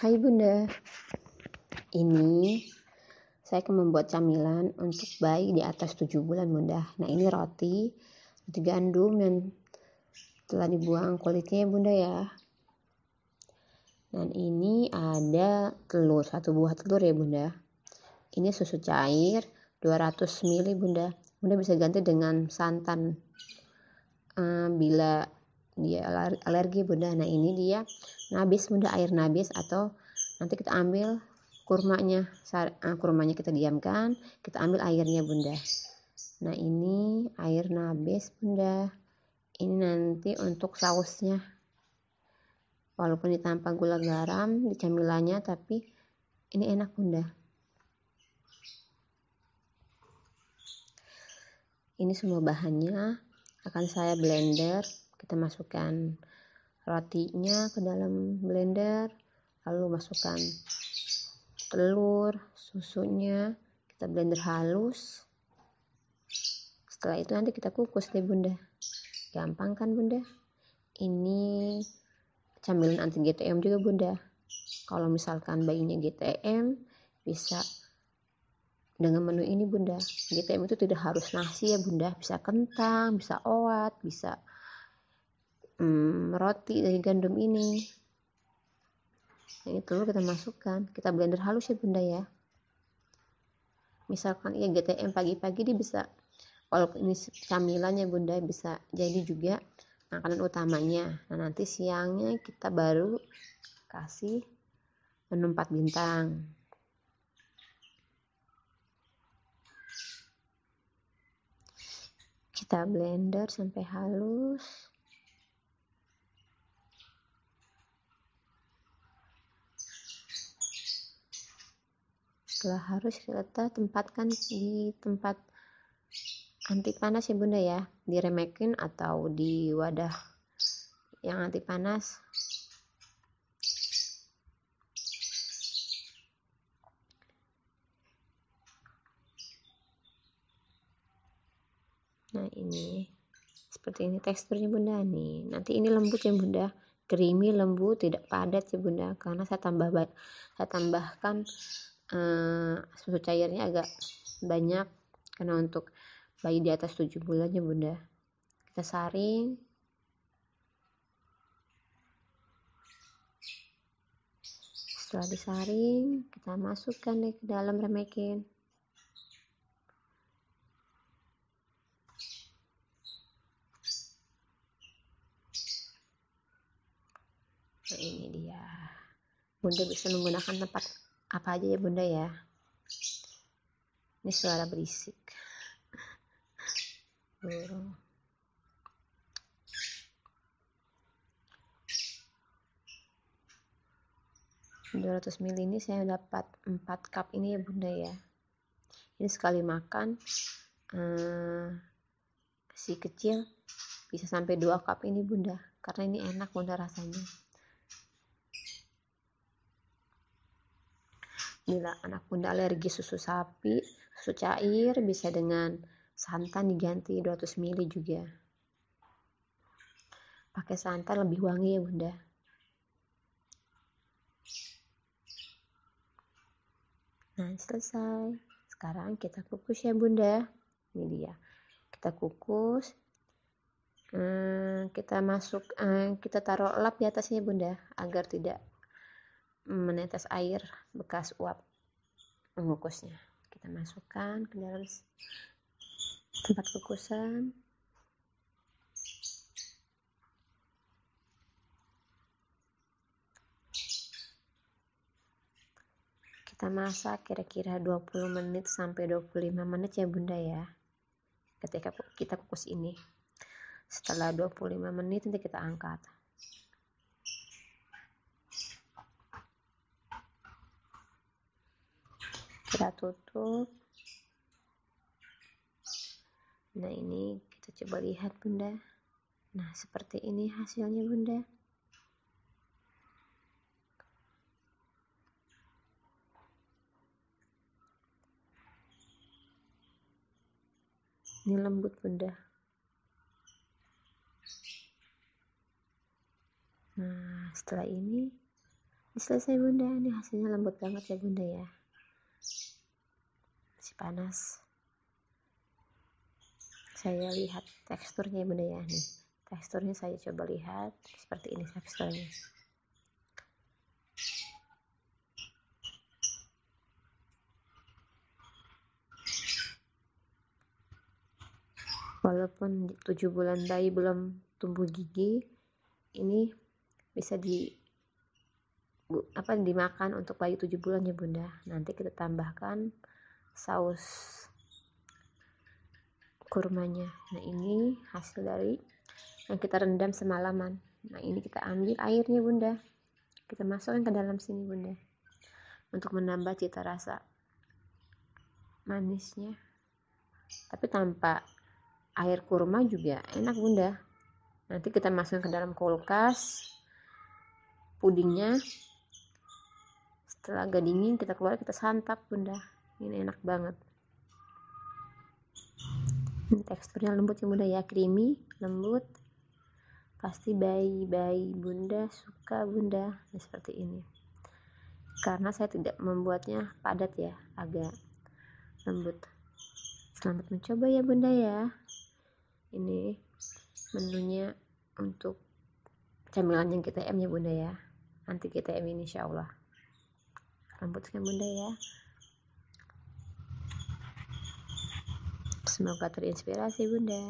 Hai Bunda, ini saya akan membuat camilan untuk bayi di atas 7 bulan Bunda. Nah ini roti, roti gandum dan telah dibuang kulitnya Bunda ya. Dan ini ada telur, satu buah telur ya Bunda. Ini susu cair 200 ml Bunda. Bunda bisa ganti dengan santan. Eh, bila dia alergi bunda nah ini dia nabis bunda air nabis atau nanti kita ambil kurmanya eh, kurmanya kita diamkan kita ambil airnya bunda nah ini air nabis bunda ini nanti untuk sausnya walaupun ditampang gula garam di camilannya tapi ini enak bunda ini semua bahannya akan saya blender kita masukkan rotinya ke dalam blender lalu masukkan telur susunya kita blender halus setelah itu nanti kita kukus deh bunda gampang kan bunda ini camilan anti GTM juga bunda kalau misalkan bayinya GTM bisa dengan menu ini bunda GTM itu tidak harus nasi ya bunda bisa kentang bisa oat bisa hmm, roti dari gandum ini yang itu kita masukkan kita blender halus ya bunda ya misalkan ya GTM pagi-pagi dia bisa walaupun ini camilannya bunda bisa jadi juga makanan utamanya nah nanti siangnya kita baru kasih menu empat bintang kita blender sampai halus juga harus kita tempatkan di tempat anti panas ya bunda ya diremekin atau di wadah yang anti panas nah ini seperti ini teksturnya bunda nih nanti ini lembut ya bunda creamy lembut tidak padat ya bunda karena saya tambah saya tambahkan Eh, susu cairnya agak banyak karena untuk bayi di atas 7 bulan ya bunda kita saring setelah disaring kita masukkan deh ke dalam remekin nah, ini dia. Bunda bisa menggunakan tempat apa aja ya bunda ya ini suara berisik burung dua ratus ml ini saya dapat 4 cup ini ya bunda ya ini sekali makan eh, si kecil bisa sampai 2 cup ini bunda karena ini enak bunda rasanya bila anak bunda alergi susu sapi, susu cair bisa dengan santan diganti 200 ml juga. Pakai santan lebih wangi ya bunda. Nah selesai. Sekarang kita kukus ya bunda. Ini dia. Kita kukus. Hmm, kita masuk, hmm, kita taruh lap di atasnya bunda agar tidak menetes air bekas uap mengukusnya kita masukkan ke dalam tempat kukusan kita masak kira-kira 20 menit sampai 25 menit ya bunda ya ketika kita kukus ini setelah 25 menit nanti kita angkat kita tutup nah ini kita coba lihat bunda nah seperti ini hasilnya bunda ini lembut bunda nah setelah ini selesai bunda ini hasilnya lembut banget ya bunda ya masih panas saya lihat teksturnya bunda ya nih teksturnya saya coba lihat seperti ini teksturnya walaupun tujuh bulan bayi belum tumbuh gigi ini bisa di bu, apa dimakan untuk bayi 7 bulan ya bunda nanti kita tambahkan saus kurmanya nah ini hasil dari yang kita rendam semalaman nah ini kita ambil airnya bunda kita masukkan ke dalam sini bunda untuk menambah cita rasa manisnya tapi tanpa air kurma juga enak bunda nanti kita masukkan ke dalam kulkas pudingnya setelah agak dingin kita keluar kita santap bunda ini enak banget ini teksturnya lembut ya bunda ya creamy lembut pasti bayi-bayi bunda suka bunda ya, seperti ini karena saya tidak membuatnya padat ya agak lembut selamat mencoba ya bunda ya ini menunya untuk camilan yang kita M ya bunda ya nanti kita M ini insya Allah rambut rambutnya bunda ya semoga terinspirasi bunda